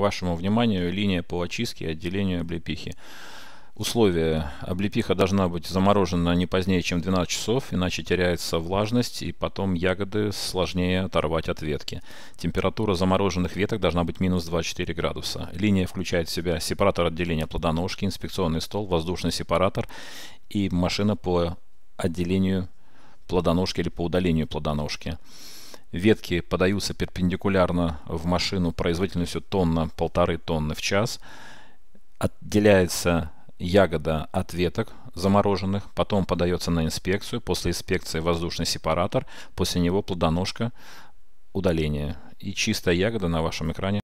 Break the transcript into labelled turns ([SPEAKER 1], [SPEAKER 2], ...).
[SPEAKER 1] вашему вниманию линия по очистке и отделению облепихи. Условие. Облепиха должна быть заморожена не позднее, чем 12 часов, иначе теряется влажность, и потом ягоды сложнее оторвать от ветки. Температура замороженных веток должна быть минус 24 градуса. Линия включает в себя сепаратор отделения плодоножки, инспекционный стол, воздушный сепаратор и машина по отделению плодоножки или по удалению плодоножки. Ветки подаются перпендикулярно в машину производительностью тонна, полторы тонны в час. Отделяется ягода от веток замороженных, потом подается на инспекцию, после инспекции воздушный сепаратор, после него плодоножка удаления. И чистая ягода на вашем экране